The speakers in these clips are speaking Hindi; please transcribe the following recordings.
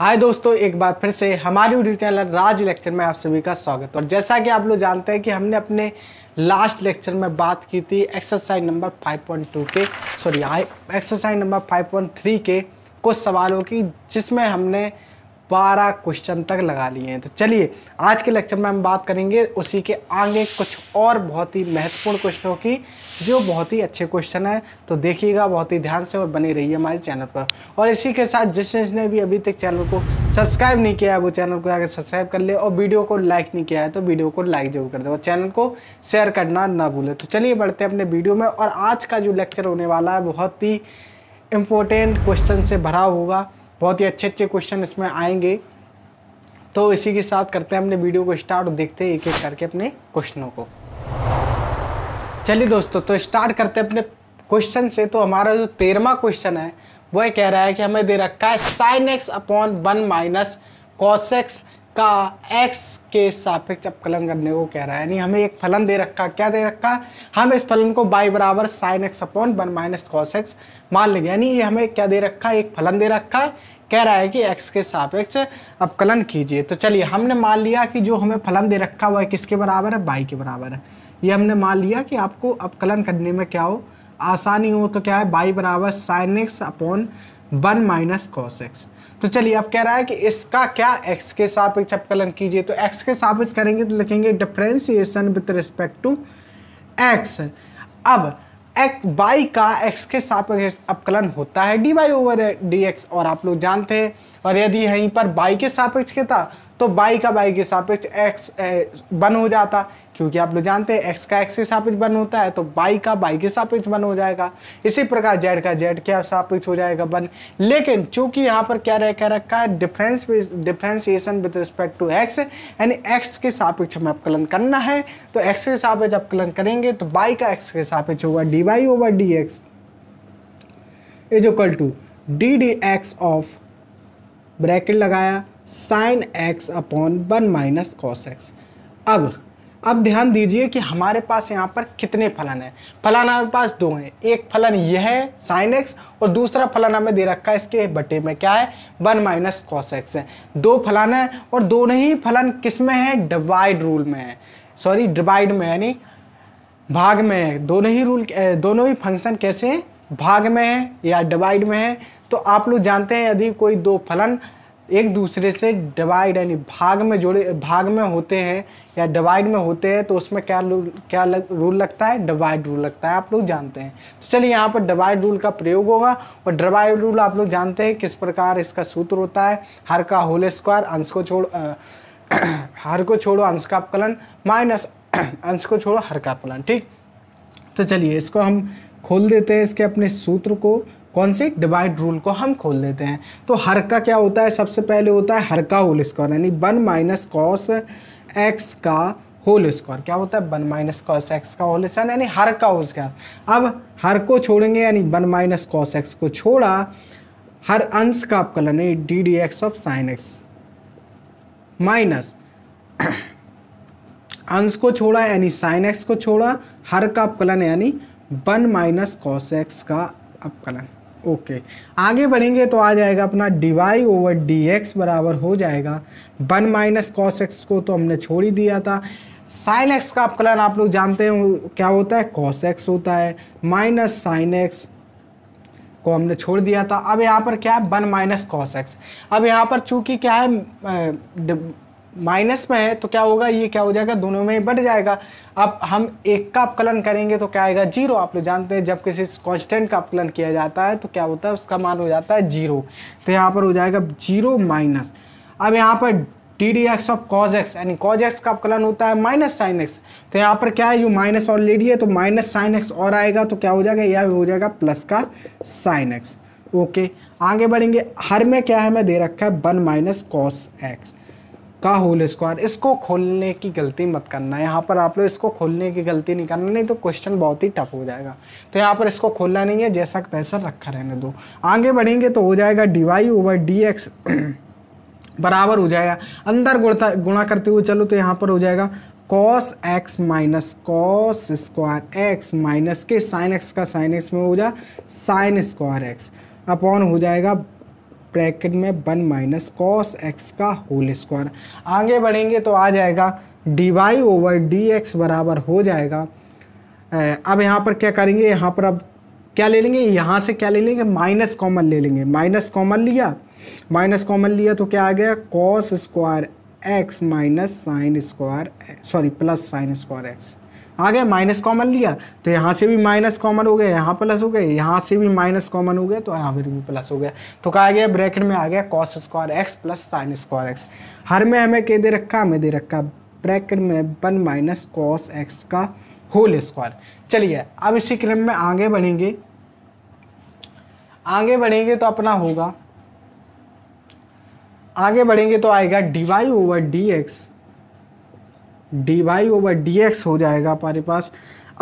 हाय दोस्तों एक बार फिर से हमारे यूट्यूब चैनल राज लेक्चर में आप सभी का स्वागत और जैसा कि आप लोग जानते हैं कि हमने अपने लास्ट लेक्चर में बात की थी एक्सरसाइज नंबर 5.2 के सॉरी एक्सरसाइज नंबर 5.3 के कुछ सवालों की जिसमें हमने बारह क्वेश्चन तक लगा लिए हैं तो चलिए आज के लेक्चर में हम बात करेंगे उसी के आगे कुछ और बहुत ही महत्वपूर्ण क्वेश्चनों की जो बहुत ही अच्छे क्वेश्चन हैं तो देखिएगा बहुत ही ध्यान से और बने रहिए हमारे चैनल पर और इसी के साथ जिस जिसने भी अभी तक चैनल को सब्सक्राइब नहीं किया है वो चैनल को आगे सब्सक्राइब कर ले और वीडियो को लाइक नहीं किया है तो वीडियो को लाइक जरूर कर दे और चैनल को शेयर करना ना भूलें तो चलिए बढ़ते हैं अपने वीडियो में और आज का जो लेक्चर होने वाला है बहुत ही इम्पोर्टेंट क्वेश्चन से भरा होगा बहुत ही अच्छे अच्छे क्वेश्चन इसमें आएंगे तो इसी के साथ करते हैं अपने वीडियो को स्टार्ट देखते हैं एक एक करके अपने क्वेश्चनों को चलिए दोस्तों तो स्टार्ट करते हैं अपने क्वेश्चन से तो हमारा जो तेरहवा क्वेश्चन है वह कह रहा है कि हमें दे रखा है sine x upon one minus cos x का एक्स के सापेक्ष अपकलन करने को कह रहा है यानी हमें एक फलन दे रखा क्या दे रखा हम इस फलन को बाई बराबर sine x upon one minus cos x मान लेंगे यानी ये हमें क्या दे रखा है एक फलन दे रखा है कह रहा है कि x के सापेक्ष अपकलन कीजिए तो चलिए हमने मान लिया कि जो हमें फलन दे रखा हुआ है किसके बराबर है y के बराबर है ये हमने मान लिया कि आपको अपकलन करने में क्या हो आसानी हो तो क्या है y बराबर sine x upon one minus cos x तो चलिए अब कह रहा है कि इसका क्या x के सापेक्ष अपकलन कीजिए तो x के सापेक्ष करेंगे तो लिखेंगे differentiation with respect to x अब एक्स बाई का एक्स के सापेक्ष अपकलन होता है d y over d x और आप लोग जानते हैं और यदि यहीं पर बाई के सापेक्ष के था तो बाई का बाई के सापेक्ष एक्स वन हो जाता क्योंकि आप लोग जानते हैं एक्स का एक्स के सापेक्ष वन होता है तो बाई का बाई के सापेक्ष वन हो जाएगा इसी प्रकार जेड का जेड क्या सापेक्ष हो जाएगा वन लेकिन चूंकि यहाँ पर क्या रह कह रखा है difference differentiation with respect to x यानी एक्स के सापेक्ष हमें अवकलन करना है तो एक्स के सापेक्ष अवकलन करेंगे तो बाई का एक्स के सापेक्ष होगा d y over d x is equal to d d x of bracket लगाया sine x upon one minus cos x अब अब ध्यान दीजिए कि हमारे पास यहाँ पर कितने फलन है फलन हमारे पास दो हैं एक फलन यह है साइन एक्स और दूसरा फलन हमें दे रखा है इसके बटे में क्या है वन माइनस कॉस एक्स है दो फलन है और दोनों ही फलन किस में है डिवाइड रूल में है सॉरी डिवाइड में यानी भाग में है दोनों ही रूल दोनों ही फंक्शन कैसे हैं भाग में है या डिवाइड में है तो आप लोग जानते हैं यदि कोई दो फलन एक दूसरे से डिवाइड यानी भाग में जोड़े भाग में होते हैं या डिवाइड में होते हैं तो उसमें क्या रूल क्या लग, रूल लगता है डिवाइड रूल लगता है आप लोग जानते हैं तो चलिए यहाँ पर डिवाइड रूल का प्रयोग होगा और डिवाइड रूल आप लोग जानते हैं किस प्रकार इसका सूत्र होता है हर का होल स्क्वायर अंश को छोड़ हर को छोड़ो अंश का अपकलन माइनस अंश को छोड़ो हर का अपकलन ठीक तो चलिए इसको हम खोल देते हैं इसके अपने सूत्र को कौन से डिवाइड रूल को हम खोल देते हैं तो हर का क्या होता है सबसे पहले होता है हर का होल स्क्वायर यानी वन माइनस कॉस एक्स का होल स्क्वायर क्या होता है वन माइनस कॉस एक्स का होल स्क्वायर यानी हर का होल स्क्वायर अब हर को छोड़ेंगे यानी वन माइनस कॉस एक्स को छोड़ा हर अंश का अपकलन यानी d d x of sine x minus अंश को छोड़ा यानी साइन एक्स को छोड़ा हर का अपकलन यानी वन माइनस कॉस एक्स का अपकलन ओके आगे बढ़ेंगे तो आ जाएगा अपना d y over d x बराबर हो जाएगा वन माइनस कॉस एक्स को तो हमने छोड़ ही दिया था साइन एक्स का अपकलन आप लोग जानते हैं क्या होता है कॉस एक्स होता है माइनस साइन एक्स को हमने छोड़ दिया था अब यहाँ पर क्या है वन माइनस कॉस एक्स अब यहाँ पर चूंकि क्या है माइनस में है तो क्या होगा ये क्या हो जाएगा दोनों में ही बढ़ जाएगा अब हम एक का अपकलन करेंगे तो क्या आएगा जीरो आप लोग जानते हैं जब किसी कांस्टेंट का अपकलन किया जाता है तो क्या होता है उसका मान हो जाता है जीरो तो यहाँ पर हो जाएगा जीरो माइनस अब यहाँ पर d d x of cos x यानी कॉज एक्स का अपकलन होता है माइनस साइन एक्स तो यहाँ पर क्या है यू माइनस ऑलरेडी है तो माइनस साइन एक्स और आएगा तो क्या हो जाएगा यह हो जाएगा प्लस का साइन एक्स ओके आगे बढ़ेंगे हर में क्या है मैं दे रखा है वन माइनस कॉस एक्स का होल स्क्वायर इसको खोलने की गलती मत करना यहाँ पर आप लोग इसको खोलने की गलती नहीं करना नहीं तो क्वेश्चन बहुत ही टफ हो जाएगा तो यहाँ पर इसको खोलना नहीं है जैसा तैसा रखा रहने दो आगे बढ़ेंगे तो हो जाएगा d y over d x बराबर हो जाएगा अंदर गुणता गुणा करते हुए चलो तो यहाँ पर हो जाएगा cos x minus cos square x minus के साइन एक्स का साइन एक्स में हो जाए साइन स्क्वायर एक्स अपॉन हो जाएगा ब्रैकेट में वन माइनस कॉस एक्स का होल स्क्वायर आगे बढ़ेंगे तो आ जाएगा d y over d x बराबर हो जाएगा अब यहाँ पर क्या करेंगे यहाँ पर अब क्या ले लेंगे यहाँ से क्या ले लेंगे माइनस कॉमन ले लेंगे माइनस कॉमन लिया माइनस कॉमन लिया तो क्या आ गया cos square x minus sine square sorry plus sine square x आ गया माइनस कॉमन लिया तो यहाँ से भी माइनस कॉमन हो गया यहाँ प्लस हो गया यहाँ से भी माइनस कॉमन हो गया तो यहाँ पर भी प्लस हो गया तो कहा गया ब्रैकेट में आ गया cos square x plus sine square x हर में हमें के दे रखा हमें दे रखा ब्रैकेट में वन माइनस कॉस एक्स का होल स्क्वायर चलिए अब इसी क्रम में आगे बढ़ेंगे आगे बढ़ेंगे तो अपना होगा आगे बढ़ेंगे तो आएगा d y over d x d y over d x हो जाएगा हमारे पास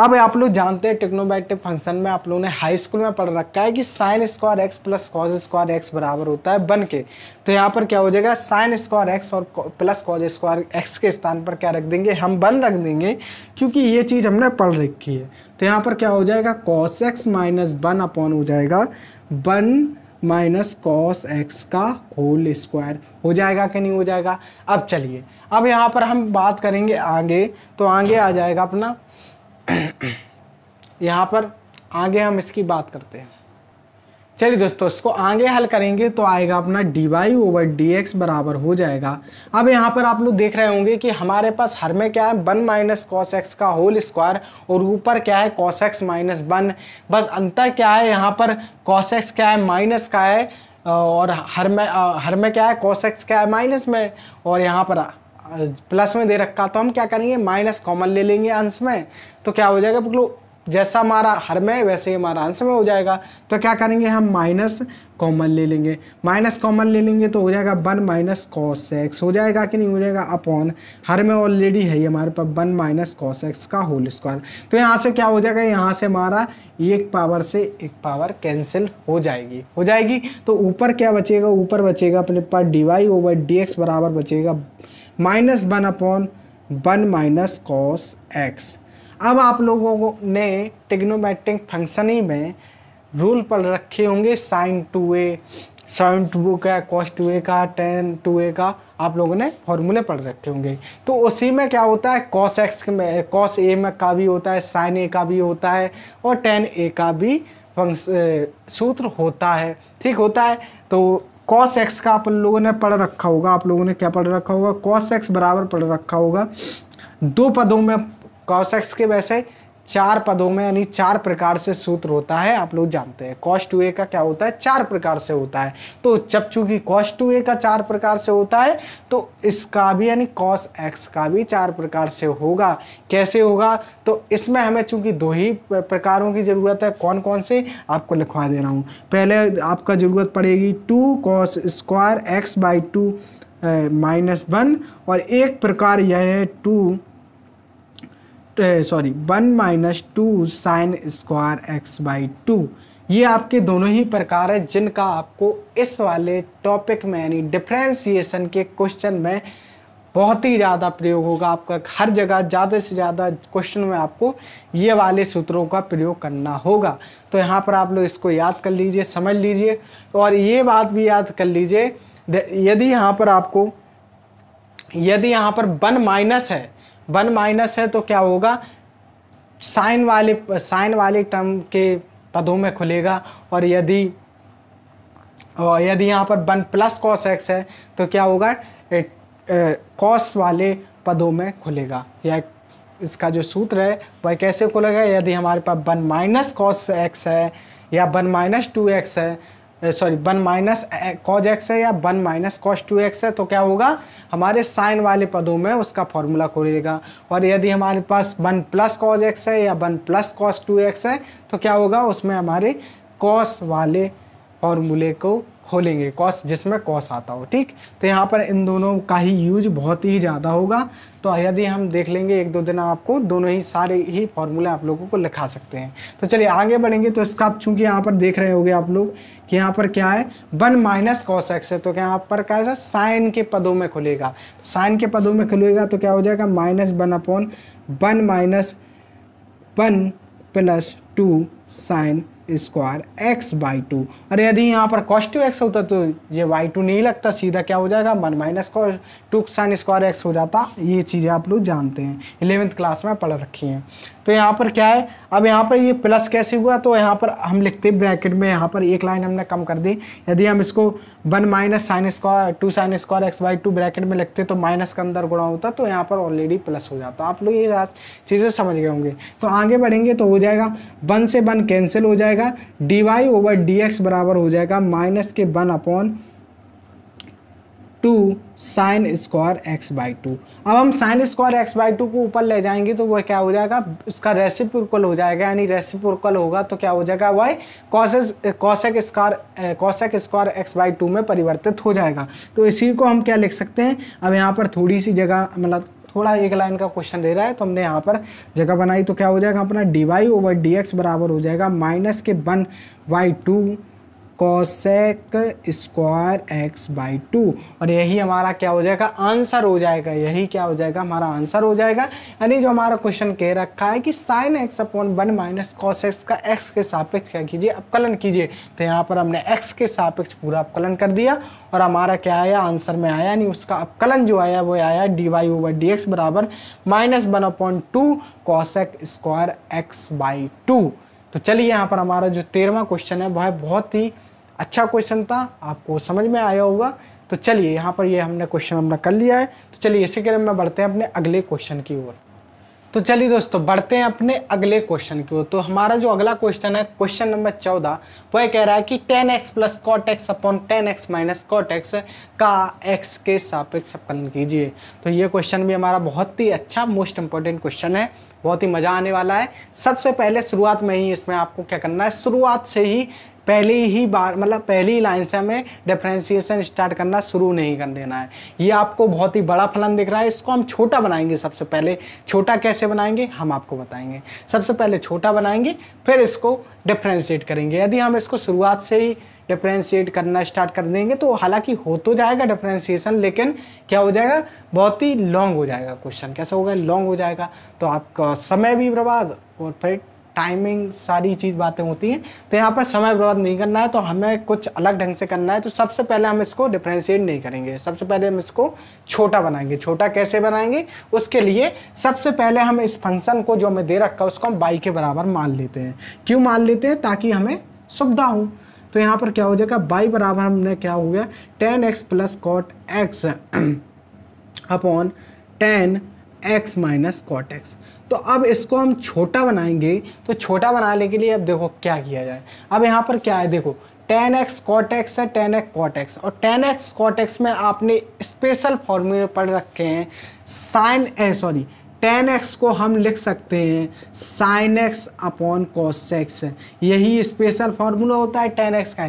अब आप लोग जानते हैं टेक्नोमेट्रिक फंक्शन में आप लोगों ने हाई स्कूल में पढ़ रखा है कि sine square x plus cos square x बराबर होता है बन के तो यहाँ पर क्या हो जाएगा साइन स्क्वायर एक्स और प्लस कॉज स्क्वायर एक्स के स्थान पर क्या रख देंगे हम बन रख देंगे क्योंकि ये चीज़ हमने पढ़ रखी है तो यहाँ पर क्या हो जाएगा cos x minus one upon हो जाएगा वन माइनस कॉस एक्स का होल स्क्वायर हो जाएगा कि नहीं हो जाएगा अब चलिए अब यहाँ पर हम बात करेंगे आगे तो आगे आ जाएगा अपना यहाँ पर आगे हम इसकी बात करते हैं चलिए दोस्तों इसको आगे हल करेंगे तो आएगा अपना d y over d x बराबर हो जाएगा अब यहाँ पर आप लोग देख रहे होंगे कि हमारे पास हर में क्या है वन माइनस कॉस एक्स का होल स्क्वायर और ऊपर क्या है कॉस एक्स माइनस वन बस अंतर क्या है यहाँ पर कॉस एक्स क्या है माइनस का है और हर में हर में क्या है कॉस एक्स क्या है माइनस में और यहाँ पर प्लस में दे रखा तो हम क्या करेंगे माइनस कॉमन ले लेंगे अंश में तो क्या हो जाएगा बिल्कुल जैसा हमारा हर में वैसे ही हमारा आंसर में हो जाएगा तो क्या करेंगे हम माइनस कॉमन ले लेंगे माइनस कॉमन ले लेंगे तो हो जाएगा वन माइनस कॉस एक्स हो जाएगा कि नहीं हो जाएगा अपॉन हर में ऑलरेडी है ये हमारे पास वन माइनस कॉस एक्स का होल स्क्वायर तो यहाँ से क्या हो जाएगा यहाँ से हमारा एक पावर से एक पावर कैंसिल हो जाएगी हो जाएगी तो ऊपर क्या बचेगा ऊपर बचेगा अपने पास d y over d x बराबर बचेगा minus one upon one minus cos x अब आप लोगों ने टिग्नोमेट्रिक फंक्शनिंग में रूल पर रखे होंगे sine two a sine two का कॉस टू ए का टेन टू ए का आप लोगों ने फॉर्मूले पढ़ रखे होंगे तो उसी में क्या होता है कॉस एक्स में कॉस ए में का भी होता है साइन ए का भी होता है और टेन ए का भी सूत्र होता है ठीक होता है तो कॉस एक्स का आप लोगों ने पढ़ रखा होगा आप लोगों ने क्या पढ़ रखा होगा कॉस एक्स बराबर पढ़ रखा होगा दो पदों में कॉसेक्स के वैसे चार पदों में यानी चार प्रकार से सूत्र होता है आप लोग जानते हैं कॉस्ट टू ए का क्या होता है चार प्रकार से होता है तो जब चूंकि कॉस्ट टू ए का चार प्रकार से होता है तो इसका भी यानी कॉस एक्स का भी चार प्रकार से होगा कैसे होगा तो इसमें हमें चूंकि दो ही प्रकारों की ज़रूरत है कौन कौन से आपको लिखवा दे रहा हूँ पहले आपका ज़रूरत पड़ेगी two cos square x by two minus one और एक प्रकार यह है टू सॉरी तो, eh, one minus two sine square x by two ये आपके दोनों ही प्रकार है जिनका आपको इस वाले टॉपिक में यानी डिफ्रेंसिएशन के क्वेश्चन में बहुत ही ज़्यादा प्रयोग होगा आपका हर जगह ज़्यादा से ज़्यादा क्वेश्चन में आपको ये वाले सूत्रों का प्रयोग करना होगा तो यहाँ पर आप लोग इसको याद कर लीजिए समझ लीजिए और ये बात भी याद कर लीजिए यदि यहाँ पर आपको यदि यहाँ पर वन माइनस है वन माइनस है तो क्या होगा साइन वाले साइन वाले टर्म के पदों में खुलेगा और यदि और यदि यहाँ पर वन प्लस कॉस एक्स है तो क्या होगा कॉस वाले पदों में खुलेगा या इसका जो सूत्र है वह कैसे खुलेगा यदि हमारे पास वन माइनस कॉस एक्स है या वन माइनस टू एक्स है sorry one minus cos x है या one minus cos two x है तो क्या होगा हमारे साइन वाले पदों में उसका फॉर्मूला खोलेगा और यदि हमारे पास वन प्लस कॉज एक्स है या one plus cos two x है तो क्या होगा उसमें हमारे कॉस वाले फॉर्मूले को खोलेंगे कॉस जिसमें कॉस आता हो ठीक तो यहाँ पर इन दोनों का ही यूज बहुत ही ज़्यादा होगा तो यदि हम देख लेंगे एक दो दिन आपको दोनों ही सारे ही फॉर्मूले आप लोगों को लिखा सकते हैं तो चलिए आगे बढ़ेंगे तो इसका आप चूँकि यहाँ पर देख रहे होंगे आप लोग कि यहाँ पर क्या है वन माइनस कॉस एक्स है तो क्या यहाँ पर क्या है साइन के पदों में खुलेगा तो साइन के पदों में खुलेगा तो क्या हो जाएगा minus one upon one minus one plus two sine square x by two और यदि यहाँ पर कॉस टू एक्स होता तो ये वाई टू नहीं लगता सीधा क्या हो जाएगा one minus two sine square x हो जाता ये चीज़ें आप लोग जानते हैं इलेवेंथ क्लास में पढ़ रखी हैं तो यहाँ पर क्या है अब यहाँ पर ये प्लस कैसे हुआ तो यहाँ पर हम लिखते ब्रैकेट में यहाँ पर एक लाइन हमने कम कर दी यदि हम इसको one minus sine square two sine square x by two bracket में लगते तो माइनस के अंदर गुणा होता तो यहाँ पर ऑलरेडी प्लस हो जाता आप लोग ये चीज़ें समझ गए होंगे तो आगे बढ़ेंगे तो हो जाएगा वन से वन कैंसिल हो जाएगा d y over d x बराबर हो जाएगा माइनस के one upon two sine square x by two अब हम sine square x by two को ऊपर ले जाएंगे तो वह क्या हो जाएगा उसका रेसिप्रोकल हो जाएगा यानी रेसिप्रोकल होगा तो क्या हो जाएगा वह cosec cosec square cosec square x by two में परिवर्तित हो जाएगा तो इसी को हम क्या लिख सकते हैं अब यहाँ पर थोड़ी सी जगह मतलब थोड़ा एक लाइन का क्वेश्चन दे रहा है तो हमने यहाँ पर जगह बनाई तो क्या हो जाएगा अपना d y over d x बराबर हो जाएगा माइनस के one by two cosec square x by two और यही हमारा क्या हो जाएगा आंसर हो जाएगा यही क्या हो जाएगा हमारा आंसर हो जाएगा यानी जो हमारा क्वेश्चन कह रखा है कि sine x upon one minus cos x का एक्स के सापेक्ष क्या कीजिए अपकलन कीजिए तो यहाँ पर हमने एक्स के सापेक्ष पूरा अपकलन कर दिया और हमारा क्या आया आंसर में आया यानी उसका अपकलन जो आया वो आया d y over d x बराबर minus one upon two cosec square x by two तो चलिए यहाँ पर हमारा जो तेरहवा क्वेश्चन है वह बहुत ही अच्छा क्वेश्चन था आपको समझ में आया होगा तो चलिए यहाँ पर ये हमने क्वेश्चन हमने कर लिया है तो चलिए इसी क्रम में बढ़ते हैं अपने अगले क्वेश्चन की ओर तो चलिए दोस्तों बढ़ते हैं अपने अगले क्वेश्चन की ओर तो हमारा जो अगला क्वेश्चन है क्वेश्चन नंबर चौदह वो ये कह रहा है कि tan x plus cot x upon tan x minus cot x का एक्स के सापेक्ष अवकलन कीजिए तो ये क्वेश्चन भी हमारा बहुत ही अच्छा मोस्ट इंपॉर्टेंट क्वेश्चन है बहुत ही मज़ा आने वाला है सबसे पहले शुरुआत में ही इसमें आपको क्या करना है शुरुआत से ही पहली ही बार मतलब पहली लाइन से हमें डिफ्रेंसिएशन स्टार्ट करना शुरू नहीं कर देना है ये आपको बहुत ही बड़ा फलन दिख रहा है इसको हम छोटा बनाएंगे सबसे पहले छोटा कैसे बनाएंगे हम आपको बताएंगे सबसे पहले छोटा बनाएंगे फिर इसको डिफ्रेंशिएट करेंगे यदि हम इसको शुरुआत से ही डिफ्रेंशिएट करना स्टार्ट कर देंगे तो हालांकि हो तो जाएगा डिफ्रेंशिएशन लेकिन क्या हो जाएगा बहुत ही लॉन्ग हो जाएगा क्वेश्चन कैसा होगा लॉन्ग हो जाएगा तो आपका समय भी बर्बाद और फिर टाइमिंग सारी चीज़ बातें होती हैं तो यहाँ पर समय बर्बाद नहीं करना है तो हमें कुछ अलग ढंग से करना है तो सबसे पहले हम इसको डिफ्रेंशिएट नहीं करेंगे सबसे पहले हम इसको छोटा बनाएंगे छोटा कैसे बनाएंगे उसके लिए सबसे पहले हम इस फंक्शन को जो हमें दे रखा है उसको हम बाई के बराबर मान लेते हैं क्यों मान लेते हैं ताकि हमें सुविधा हो तो यहाँ पर क्या हो जाएगा बाई बराबर हमने क्या हो गया tan x plus cot x upon tan x minus cot x तो अब इसको हम छोटा बनाएंगे तो छोटा बनाने के लिए अब देखो क्या किया जाए अब यहाँ पर क्या है देखो टेन एक्स कॉट एक्स है टेन एक्स कॉट एक्स और टेन एक्स कॉट एक्स में आपने स्पेशल फॉर्मूले पढ़ रखे हैं sine a sorry tan x को हम लिख सकते हैं sine x upon cos x यही स्पेशल फॉर्मूला होता है टेन एक्स का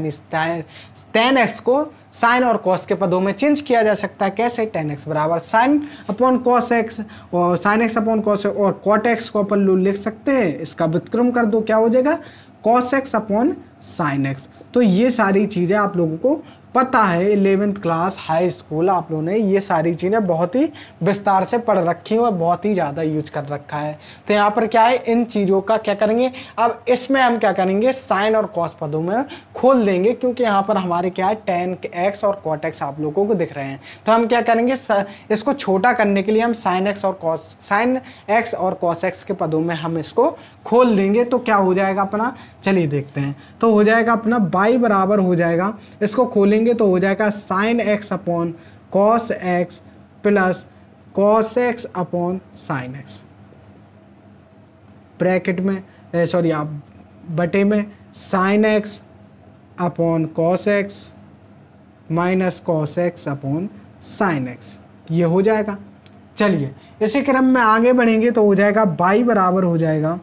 टेन एक्स को साइन और कॉस के पदों में चेंज किया जा सकता है कैसे टेन एक्स बराबर साइन अपॉन कॉस एक्स और साइन एक्स अपॉन कॉस और कॉट एक्स को अपन लोग लिख सकते हैं इसका विक्रम कर दो क्या हो जाएगा cos x upon sine x तो ये सारी चीज़ें आप लोगों को पता है इलेवेंथ क्लास हाई स्कूल आप लोगों ने ये सारी चीज़ें बहुत ही विस्तार से पढ़ रखी हैं और बहुत ही ज़्यादा यूज कर रखा है तो यहाँ पर क्या है इन चीज़ों का क्या करेंगे अब इसमें हम क्या करेंगे साइन और कॉस पदों में खोल देंगे क्योंकि यहाँ पर हमारे क्या है टेन एक्स और कॉट एक्स आप लोगों को दिख रहे हैं तो हम क्या करेंगे इसको छोटा करने के लिए हम साइन एक्स और कॉस साइन एक्स और कॉस एक्स के पदों में हम इसको खोल देंगे तो क्या हो जाएगा अपना चलिए देखते हैं तो हो जाएगा अपना बाई बराबर हो जाएगा इसको खोलेंगे तो हो जाएगा sine x upon cos x plus cos x upon sine x bracket में सॉरी आप बटे में sine x upon cos x minus cos x upon sine x ये हो जाएगा चलिए इसी क्रम में आगे बढ़ेंगे तो हो जाएगा बाई बराबर हो जाएगा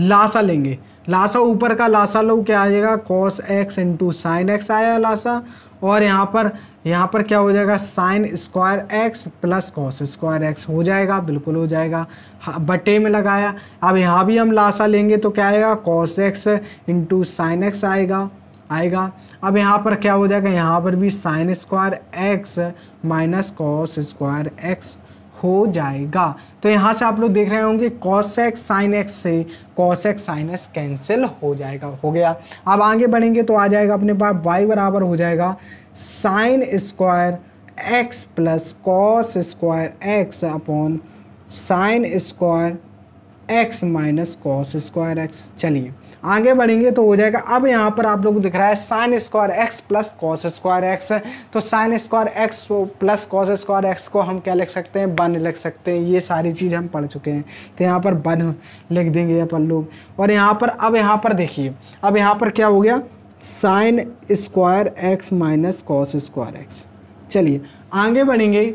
लासा लेंगे लासा ऊपर का लासा लो क्या आ जाएगा cos x into sine x आया लासा और यहाँ पर यहाँ पर क्या हो जाएगा sine square x plus cos square x हो जाएगा बिल्कुल हो जाएगा हाँ, बटे में लगाया अब यहाँ भी हम लासा लेंगे तो क्या आएगा cos x into sine x आएगा आएगा अब यहाँ पर क्या हो जाएगा यहाँ पर भी sine square x minus cos square x हो जाएगा तो यहाँ से आप लोग देख रहे होंगे कॉस एक्स साइन एक्स से cos x sine x cancel हो जाएगा हो गया अब आगे बढ़ेंगे तो आ जाएगा अपने पास वाई बराबर हो जाएगा sine square x plus cos square x upon sine square x minus cos square x चलिए आगे बढ़ेंगे तो हो जाएगा अब यहाँ पर आप लोग दिख रहा है sine square x plus cos square x तो sine square x plus cos square x को हम क्या लिख सकते हैं बन लिख सकते हैं ये सारी चीज़ हम पढ़ चुके हैं तो यहाँ पर बन लिख देंगे अपन लोग और यहाँ पर अब यहाँ पर देखिए अब यहाँ पर क्या हो गया sine square x minus cos square x चलिए आगे बढ़ेंगे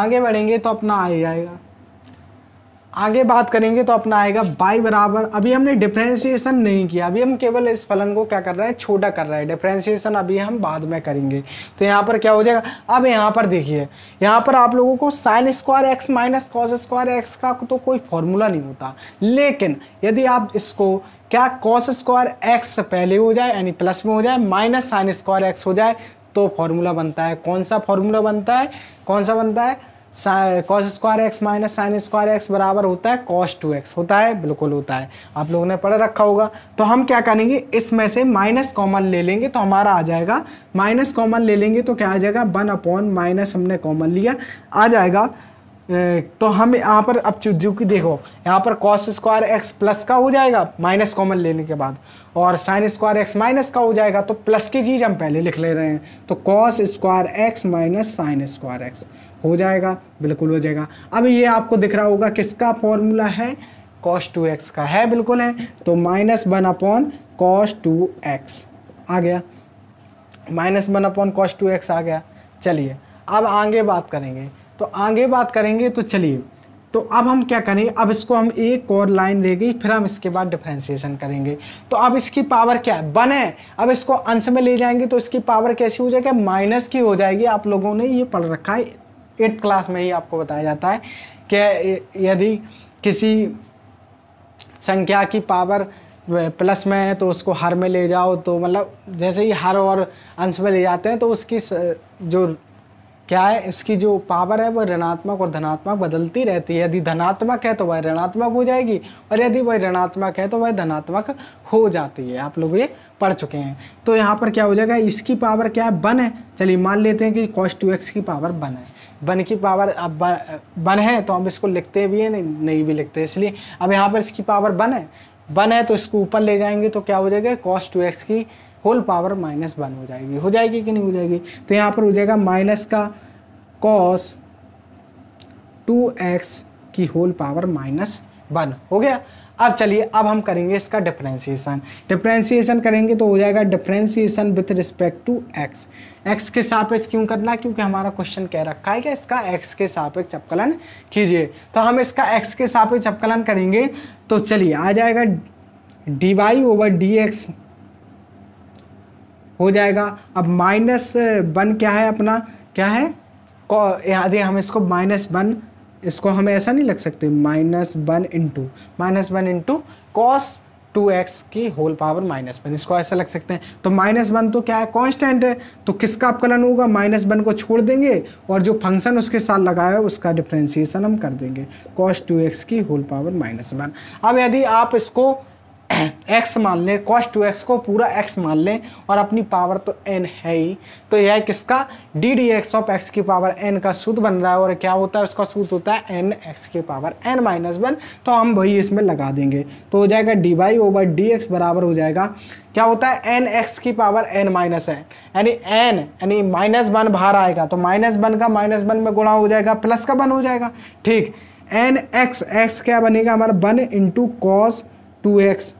आगे बढ़ेंगे तो अपना आ जाएगा आगे बात करेंगे तो अपना आएगा बाई बराबर अभी हमने डिफ्रेंसिएशन नहीं किया अभी हम केवल इस फलन को क्या कर रहे हैं छोटा कर रहे हैं डिफ्रेंसिएशन अभी हम बाद में करेंगे तो यहाँ पर क्या हो जाएगा अब यहाँ पर देखिए यहाँ पर आप लोगों को sine square x minus cos square x का तो कोई फॉर्मूला नहीं होता लेकिन यदि आप इसको क्या कॉस स्क्वायर एक्स पहले हो जाए यानी प्लस में हो जाए माइनस साइन स्क्वायर एक्स हो जाए तो फॉर्मूला बनता है कौन सा फॉर्मूला बनता है कौन सा बनता है cos square x minus sine square x बराबर होता है कॉस टू एक्स होता है बिल्कुल होता है आप लोगों ने पढ़ रखा होगा तो हम क्या करेंगे इसमें से माइनस कॉमन ले लेंगे तो हमारा आ जाएगा माइनस कॉमन ले लेंगे तो क्या आ जाएगा वन अपॉन माइनस हमने कॉमन लिया आ जाएगा तो हम यहाँ पर अब जो कि देखो यहाँ पर कॉस स्क्वायर एक्स प्लस का हो जाएगा माइनस कॉमन लेने के बाद और साइन स्क्वायर एक्स माइनस का हो जाएगा तो प्लस की चीज़ हम पहले लिख ले रहे हैं तो cos square x minus sine square x हो जाएगा बिल्कुल हो जाएगा अब ये आपको दिख रहा होगा किसका फॉर्मूला है कॉस टू एक्स का है बिल्कुल है तो minus one upon cos two x आ गया minus one upon cos two x आ गया चलिए अब आगे बात करेंगे तो आगे बात करेंगे तो चलिए तो अब हम क्या करें अब इसको हम एक और लाइन रह गई फिर हम इसके बाद डिफ्रेंसिएशन करेंगे तो अब इसकी पावर क्या है बन है अब इसको अंश में ले जाएंगे तो इसकी पावर कैसी हो जाएगी माइनस की हो जाएगी आप लोगों ने ये पढ़ रखा है एट्थ क्लास में ही आपको बताया जाता है कि यदि किसी संख्या की पावर प्लस में है तो उसको हर में ले जाओ तो मतलब जैसे ही हर और अंश में ले जाते हैं तो उसकी जो क्या है इसकी जो पावर है वह ऋणात्मक और धनात्मक बदलती रहती है यदि धनात्मक है तो वह ऋणात्मक हो जाएगी और यदि वह ऋणात्मक है तो वह धनात्मक हो जाती है आप लोग ये पढ़ चुके हैं तो यहाँ पर क्या हो जाएगा इसकी पावर क्या है बन है चलिए मान लेते हैं कि कॉस टू एक्स की पावर बन है बन की पावर अब बन है तो हम इसको लिखते भी हैं नहीं, नहीं भी लिखते इसलिए अब यहाँ पर इसकी पावर बन है बन है तो इसको ऊपर ले जाएंगे तो क्या हो जाएगा कॉस टू एक्स की होल पावर माइनस वन हो जाएगी हो जाएगी कि नहीं हो जाएगी तो यहाँ पर हो जाएगा माइनस का कॉस टू एक्स की होल पावर माइनस वन हो गया अब चलिए अब हम करेंगे इसका डिफ्रेंसीसन डिफ्रेंसीसन करेंगे तो हो जाएगा differentiation with respect to x x के सापेक्ष क्यों करना क्योंकि हमारा क्वेश्चन कह रखा है कि इसका एक्स के सापेक्ष अपकलन कीजिए तो हम इसका एक्स के सापेक्ष अपकलन करेंगे तो चलिए आ जाएगा d y over d x हो जाएगा अब माइनस वन क्या है अपना क्या है यदि हम इसको माइनस वन इसको हमें ऐसा नहीं लग सकते minus one into minus one into cos two x की होल पावर माइनस वन इसको ऐसा लग सकते हैं तो माइनस वन तो क्या है कांस्टेंट है तो किसका अपकलन होगा माइनस वन को छोड़ देंगे और जो फंक्शन उसके साथ लगाया है उसका डिफ्रेंसिएशन हम कर देंगे कॉस टू एक्स की होल पावर माइनस वन अब यदि आप इसको एक्स मान लें कॉस टू एक्स को पूरा एक्स मान लें और अपनी पावर तो एन है ही तो यह किसका d d x of x की पावर एन का सूत बन रहा है और क्या होता है उसका सूत होता है एन एक्स की पावर एन माइनस वन तो हम वही इसमें लगा देंगे तो हो जाएगा d y over d x बराबर हो जाएगा क्या होता है एन एक्स की पावर एन माइनस एन यानी एन यानी माइनस वन बाहर आएगा तो माइनस वन का माइनस वन में गुणा हो जाएगा प्लस का वन हो जाएगा ठीक एन एक्स एक्स क्या बनेगा हमारा one into cos two x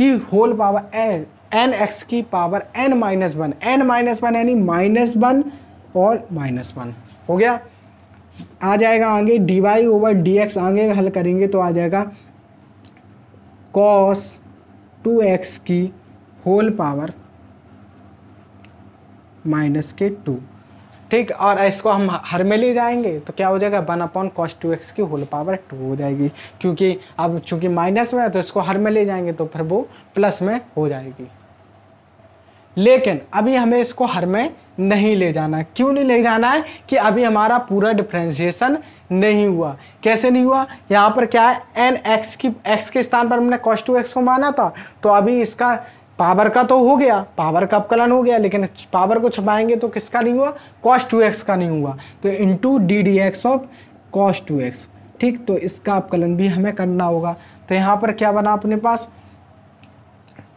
की whole power n n x की power n minus one n minus one यानी माइनस वन और माइनस वन हो गया आ जाएगा आगे d y over d x आगे हल करेंगे तो आ जाएगा कॉस टू एक्स की होल पावर माइनस के टू ठीक और इसको हम हर में ले जाएंगे तो क्या हो जाएगा one upon cos two x की होल पावर टू हो जाएगी क्योंकि अब चूंकि माइनस में है तो इसको हर में ले जाएंगे तो फिर वो प्लस में हो जाएगी लेकिन अभी हमें इसको हर में नहीं ले जाना क्यों नहीं ले जाना है कि अभी हमारा पूरा डिफ्रेंशिएशन नहीं हुआ कैसे नहीं हुआ यहाँ पर क्या है एन एक्स की एक्स के स्थान पर हमने कॉस टू एक्स को माना था तो अभी इसका पावर का तो हो गया पावर का अपकलन हो गया लेकिन पावर को छपाएंगे तो किसका नहीं हुआ कॉस टू एक्स का नहीं हुआ तो into d d x of cos two x ठीक तो इसका अपकलन भी हमें करना होगा तो यहाँ पर क्या बना अपने पास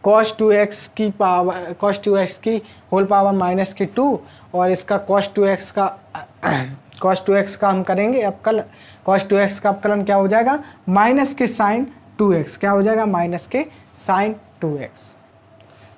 कॉस टू एक्स की पावर कॉस टू एक्स की होल पावर माइनस की टू और इसका कॉस टू एक्स का कॉस टू एक्स का हम करेंगे अपकल कॉस टू एक्स का अपकलन क्या हो जाएगा माइनस के साइन टू एक्स क्या हो जाएगा माइनस के साइन टू एक्स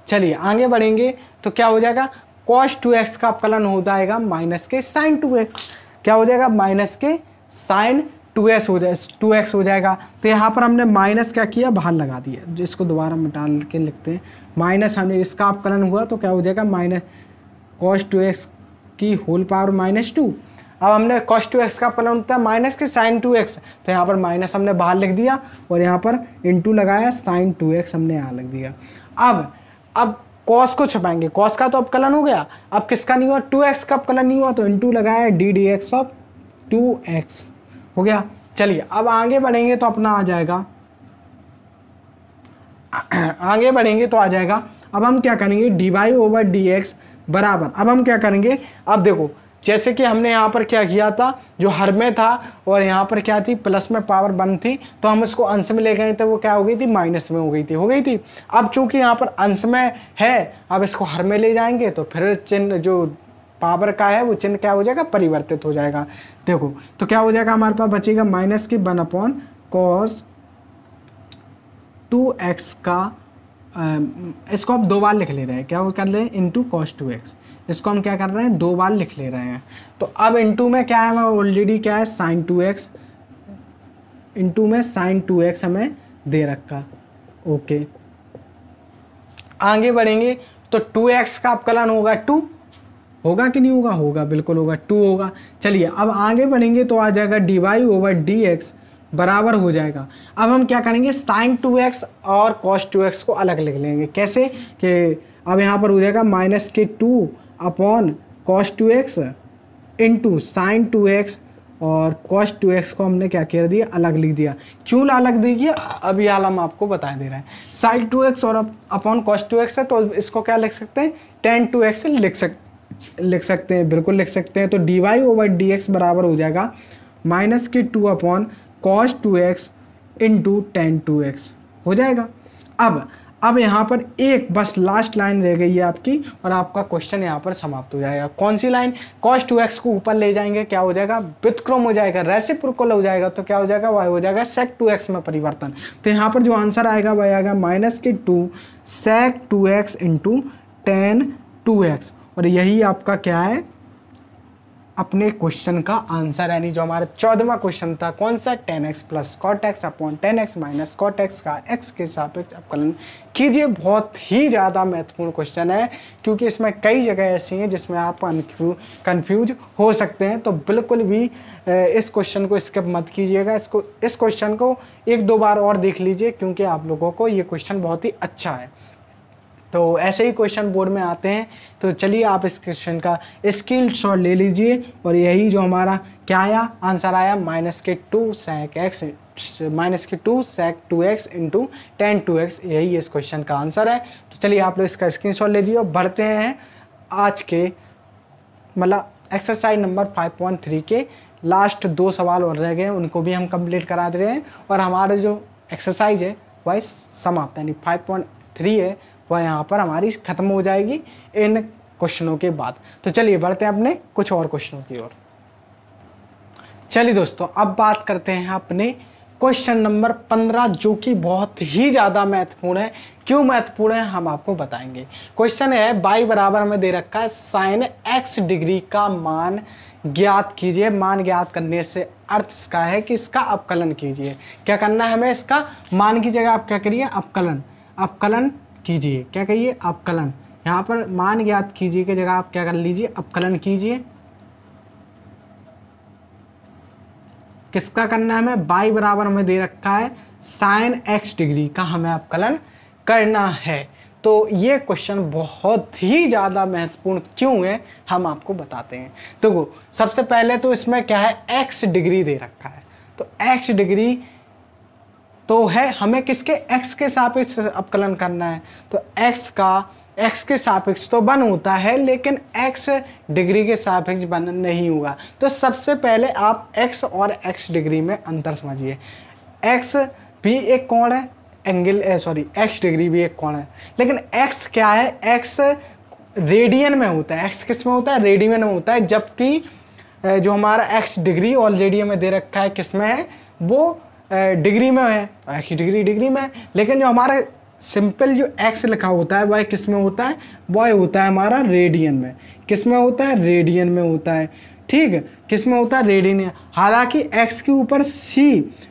चलिए आगे बढ़ेंगे तो क्या हो जाएगा कॉस टू एक्स का अपकलन हो जाएगा माइनस के साइन टू एक्स क्या हो जाएगा माइनस के साइन टू एस हो जाए टू एक्स हो जाएगा तो यहाँ पर हमने माइनस क्या किया बाहर लगा दिया जिसको दोबारा मिटा के लिखते हैं माइनस हमने इसका अपकलन हुआ तो क्या हो जाएगा माइनस कॉस टू एक्स की होल पावर माइनस टू अब हमने कॉस टू एक्स का अपकलन होता है माइनस के साइन टू एक्स तो यहाँ पर माइनस हमने बाहर लिख दिया और यहाँ पर इंटू लगाया साइन टू एक्स हमने यहाँ लिख दिया अब अब कॉस को छपाएंगे कॉस का तो अब कलन हो गया अब किसका नहीं हुआ टू एक्स का अब कलन नहीं हुआ तो इन टू लगाया d d x of two x हो गया चलिए अब आगे बढ़ेंगे तो अपना आ जाएगा आगे बढ़ेंगे तो आ जाएगा अब हम क्या करेंगे d y over d x बराबर अब हम क्या करेंगे अब देखो जैसे कि हमने यहाँ पर क्या किया था जो हर में था और यहाँ पर क्या थी प्लस में पावर वन थी तो हम इसको अंश में ले गए थे वो क्या हो गई थी माइनस में हो गई थी हो गई थी अब चूंकि यहाँ पर अंश में है अब इसको हर में ले जाएंगे तो फिर चिन्ह जो पावर का है वो चिन्ह क्या हो जाएगा परिवर्तित हो जाएगा देखो तो क्या हो जाएगा हमारे पास बचेगा माइनस की one upon cos two x का इसको आप दो बार लिख ले रहे हैं क्या वो कर ले इंटू कॉस टू एक्स इसको हम क्या कर रहे हैं दो बार लिख ले रहे हैं तो अब इंटू में क्या है ऑलरेडी क्या है साइन टू एक्स इंटू में साइन टू एक्स हमें दे रखा ओके आगे बढ़ेंगे तो टू एक्स का अपकलन होगा टू होगा कि नहीं होगा होगा बिल्कुल होगा टू होगा चलिए अब आगे बढ़ेंगे तो आ जाएगा d y over d x बराबर हो जाएगा अब हम क्या करेंगे साइन टू एक्स और कॉस टू एक्स को अलग लिख लेंगे कैसे कि अब यहाँ पर हो जाएगा माइनस के two upon cos two x into sine two x और कॉस टू एक्स को हमने क्या कर दिया अलग लिख दिया क्यों अलग दीजिए अभी हाल हम आपको बता दे रहे हैं साइन टू एक्स और अपॉन कॉस टू एक्स है तो इसको क्या लिख सकते हैं टेन टू एक्स लिख सक लिख सकते हैं बिल्कुल लिख सकते हैं तो d y over d x बराबर हो जाएगा माइनस के two upon cos two x into tan two x हो जाएगा अब अब यहाँ पर एक बस लास्ट लाइन रह गई है आपकी और आपका क्वेश्चन यहाँ पर समाप्त हो जाएगा कौन सी लाइन कॉस टू एक्स को ऊपर ले जाएंगे क्या हो जाएगा वितक्रम हो जाएगा रेसिप्रोकल हो जाएगा तो क्या हो जाएगा वह हो जाएगा सेक टू एक्स में परिवर्तन तो यहाँ पर जो आंसर आएगा वह आएगा माइनस के two sec two x into tan two x और यही आपका क्या है अपने क्वेश्चन का आंसर यानी जो हमारा चौदहवा क्वेश्चन था कौन सा tan x plus cot x upon tan x minus cot x का एक्स के सापेक्ष अवकलन कीजिए बहुत ही ज़्यादा महत्वपूर्ण क्वेश्चन है क्योंकि इसमें कई जगह ऐसी हैं जिसमें आप कन्फ्यूज हो सकते हैं तो बिल्कुल भी इस क्वेश्चन को स्किप मत कीजिएगा इसको इस क्वेश्चन को एक दो बार और देख लीजिए क्योंकि आप लोगों को ये क्वेश्चन बहुत ही अच्छा है तो ऐसे ही क्वेश्चन बोर्ड में आते हैं तो चलिए आप इस क्वेश्चन का स्क्रीन शॉट ले लीजिए और यही जो हमारा क्या आया आंसर आया माइनस के टू सैक एक्स माइनस के two sec two x into tan two x यही इस क्वेश्चन का आंसर है तो चलिए आप लोग इसका स्क्रीन शॉट ले लीजिए और बढ़ते हैं आज के मतलब एक्सरसाइज नंबर थ्री के लास्ट दो सवाल और रह गए उनको भी हम कंप्लीट करा दे रहे हैं और हमारा जो एक्सरसाइज है वाइस समाप्त यानी फाइव पॉइंट थ्री है वह यहाँ पर हमारी ख़त्म हो जाएगी इन क्वेश्चनों के बाद तो चलिए बढ़ते हैं अपने कुछ और क्वेश्चनों की ओर चलिए दोस्तों अब बात करते हैं अपने क्वेश्चन नंबर पंद्रह जो कि बहुत ही ज़्यादा महत्वपूर्ण है क्यों महत्वपूर्ण है हम आपको बताएंगे क्वेश्चन है बाई बराबर हमें दे रखा है साइन एक्स डिग्री का मान ज्ञात कीजिए मान ज्ञात करने से अर्थ इसका है कि इसका अपकलन कीजिए क्या करना है हमें इसका मान की जगह आप क्या करिए अपकलन अपकलन कीजिए क्या कहिए अपकलन यहाँ पर मान ज्ञात कीजिए की जगह आप क्या कर लीजिए अपकलन कीजिए किसका करना है हमें बाई बराबर हमें दे रखा है साइन एक्स डिग्री का हमें अपकलन करना है तो ये क्वेश्चन बहुत ही ज़्यादा महत्वपूर्ण क्यों है हम आपको बताते हैं देखो तो सबसे पहले तो इसमें क्या है एक्स डिग्री दे रखा है तो एक्स डिग्री तो है हमें किसके एक्स के सापेक्ष अवकलन करना है तो एक्स का एक्स के सापेक्ष तो बन होता है लेकिन एक्स डिग्री के सापेक्ष बन नहीं हुआ तो सबसे पहले आप एक्स और एक्स डिग्री में अंतर समझिए एक्स भी एक कोण है एंगल सॉरी एक्स डिग्री भी एक कोण है लेकिन एक्स क्या है एक्स रेडियन में होता है एक्स किस में होता है रेडियन में होता है जबकि जो हमारा एक्स डिग्री ऑलरेडी हमें दे रखा है किस में है वो डिग्री में है एक्स डिग्री डिग्री में है लेकिन जो हमारा सिंपल जो एक्स लिखा होता है वह किस में होता है वह होता है हमारा रेडियन में किस में होता है रेडियन में होता है ठीक है किस में होता है रेडियन हालांकि एक्स के ऊपर सी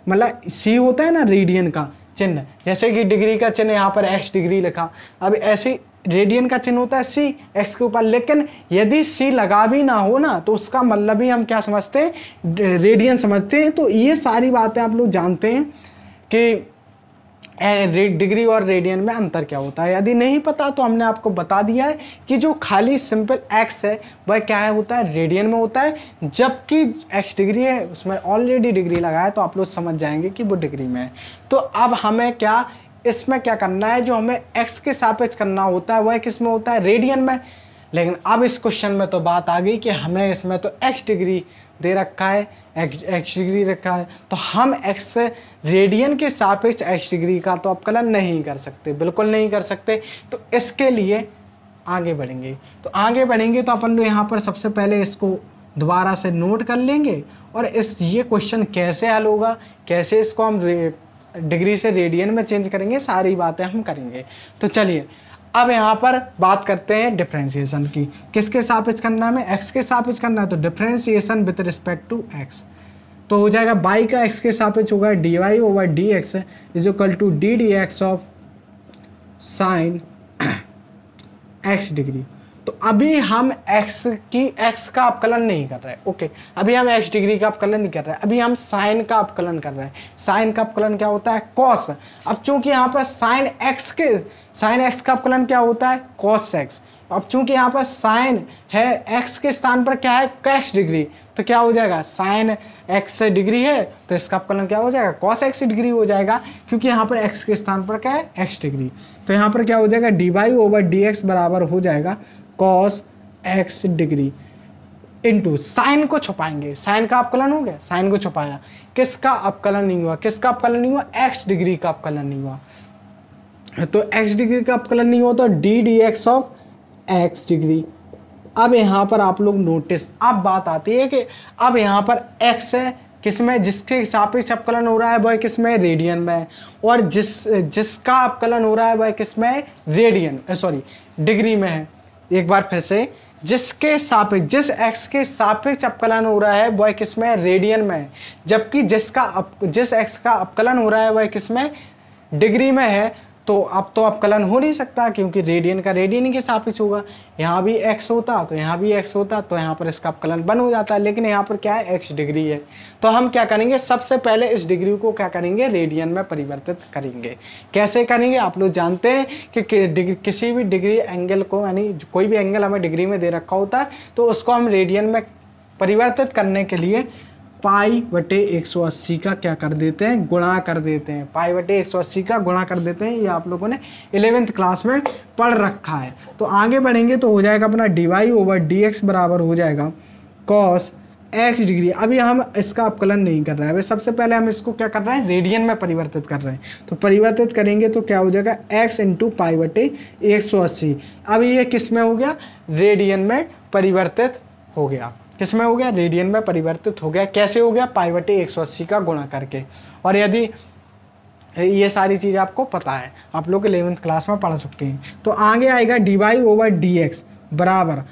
मतलब सी होता है ना रेडियन का चिन्ह जैसे कि डिग्री का चिन्ह यहाँ पर एक्स डिग्री लिखा अब ऐसे रेडियन का चिन्ह होता है सी एक्स के ऊपर लेकिन यदि सी लगा भी ना हो ना तो उसका मतलब ही हम क्या समझते हैं रेडियन समझते हैं तो ये सारी बातें आप लोग जानते हैं कि डिग्री और रेडियन में अंतर क्या होता है यदि नहीं पता तो हमने आपको बता दिया है कि जो खाली सिंपल एक्स है वह क्या है होता है रेडियन में होता है जबकि एक्स डिग्री है उसमें ऑलरेडी डिग्री लगा है तो आप लोग समझ जाएंगे कि वो डिग्री में है तो अब हमें क्या इसमें क्या करना है जो हमें एक्स के सापेक्ष करना होता है वह किस में होता है रेडियन में लेकिन अब इस क्वेश्चन में तो बात आ गई कि हमें इसमें तो एक्स डिग्री दे रखा है एक्स डिग्री रखा है तो हम एक्स से रेडियन के सापेक्ष एक्स डिग्री का तो अवकलन नहीं कर सकते बिल्कुल नहीं कर सकते तो इसके लिए आगे बढ़ेंगे तो आगे बढ़ेंगे तो अपन लोग यहाँ पर सबसे पहले इसको दोबारा से नोट कर लेंगे और इस ये क्वेश्चन कैसे हल होगा कैसे इसको हम डिग्री से रेडियन में चेंज करेंगे सारी बातें हम करेंगे तो चलिए अब यहाँ पर बात करते हैं डिफ्रेंसीसन की किसके सापेक्ष करना है एक्स के सापेक्ष करना है तो differentiation with respect to x तो हो जाएगा बाई का एक्स के सापेक्ष होगा d y over d x is equal to d d x of sine x degree तो अभी हम x की x का अपकलन नहीं कर रहे ओके अभी हम x डिग्री का अपकलन नहीं कर रहे अभी हम साइन का अपकलन कर रहे हैं साइन का अपकलन क्या होता है कॉस अब चूंकि यहाँ पर साइन x के साइन x का अपकलन क्या होता है कॉस x अब चूंकि यहाँ पर साइन है x के स्थान पर क्या है कैक्स डिग्री तो क्या हो जाएगा साइन x डिग्री है तो इसका अपकलन क्या हो जाएगा कॉस x डिग्री हो जाएगा क्योंकि यहाँ पर x के स्थान पर क्या है x डिग्री तो यहाँ पर क्या हो जाएगा d y over d x बराबर हो जाएगा cos x degree into sine को छुपाएंगे साइन का अपकलन हो गया साइन को छुपाया किसका अपकलन नहीं हुआ किसका अपकलन नहीं हुआ एक्स डिग्री का अपकलन नहीं हुआ तो एक्स डिग्री का अपकलन नहीं हुआ तो d d x of x degree अब यहाँ पर आप लोग नोटिस अब बात आती है कि अब यहाँ पर एक्स है किसमें जिसके हिसाब से अपकलन हो रहा है वह किसमें रेडियन में और जिस जिसका अपकलन हो रहा है वह किसमें रेडियन सॉरी डिग्री में है एक बार फिर से जिसके सापेक्ष जिस एक्स के सापेक्ष अपकलन हो रहा है वह किस में रेडियन में है जबकि जिसका अप, जिस एक्स का अपकलन हो रहा है वह किस में डिग्री में है तो अब तो अब कलन हो नहीं सकता क्योंकि रेडियन का रेडियन के सापेक्ष होगा यहाँ भी एक्स होता तो यहाँ भी एक्स होता तो यहाँ पर इसका अपकलन बन हो जाता है लेकिन यहाँ पर क्या है एक्स डिग्री है तो हम क्या करेंगे सबसे पहले इस डिग्री को क्या करेंगे रेडियन में परिवर्तित करेंगे कैसे करेंगे आप लोग जानते हैं कि, कि डिग्री किसी भी डिग्री एंगल को यानी कोई भी एंगल हमें डिग्री में दे रखा होता है तो उसको हम रेडियन में परिवर्तित करने के लिए पाई बटे एक सौ अस्सी का क्या कर देते हैं गुणा कर देते हैं पाई बटे एक सौ अस्सी का गुणा कर देते हैं ये आप लोगों ने इलेवेंथ क्लास में पढ़ रखा है तो आगे बढ़ेंगे तो हो जाएगा अपना d y over d x बराबर हो जाएगा कॉस एक्स डिग्री अभी हम इसका अपकलन नहीं कर रहे हैं अभी सबसे पहले हम इसको क्या कर रहे हैं रेडियन में परिवर्तित कर रहे हैं तो परिवर्तित करेंगे तो क्या हो जाएगा एक्स इंटू पाई बटे एक सौ अस्सी अभी ये किस में हो गया रेडियन में परिवर्तित हो गया किसमें हो गया रेडियन में परिवर्तित हो गया कैसे हो गया पाई एक सौ अस्सी का गुणा करके और यदि ये सारी चीज़ आपको पता है आप लोग इलेवेंथ क्लास में पढ़ चुके हैं तो आगे आएगा d y over d x बराबर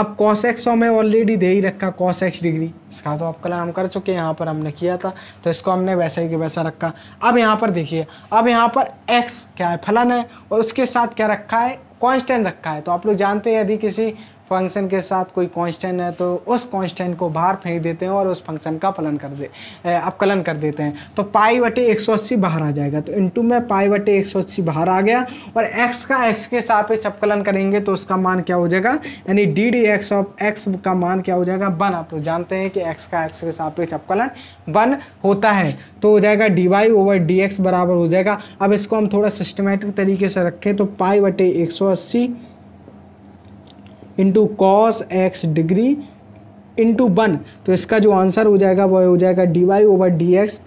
अब कॉस एक्स हमें ऑलरेडी दे ही रखा कॉस एक्स डिग्री इसका तो आप हम कर चुके हैं यहाँ पर हमने किया था तो इसको हमने वैसे ही वैसा रखा अब यहाँ पर देखिए अब यहाँ पर एक्स क्या है फलन है और उसके साथ क्या रखा है कॉन्स्टेंट रखा है तो आप लोग जानते हैं यदि किसी फंक्शन के साथ कोई कांस्टेंट है तो उस कांस्टेंट को बाहर फेंक देते हैं और उस फंक्शन का पलन कर दे अपकलन कर देते हैं तो पाई वटे एक सौ अस्सी बाहर आ जाएगा तो इनटू में पाई वटे एक सौ अस्सी बाहर आ गया और एक्स का एक्स के साथ इस अपकलन करेंगे तो उसका मान क्या हो जाएगा यानी d d x of x का मान क्या हो जाएगा वन आप लोग जानते हैं कि एक्स का एक्स के इस अपकलन वन होता है तो हो जाएगा d y over d x बराबर हो जाएगा अब इसको हम थोड़ा सिस्टमेटिक तरीके से रखें तो पाई वटे एक सौ अस्सी into cos x degree into one तो इसका जो आंसर हो जाएगा वह हो जाएगा d y over d x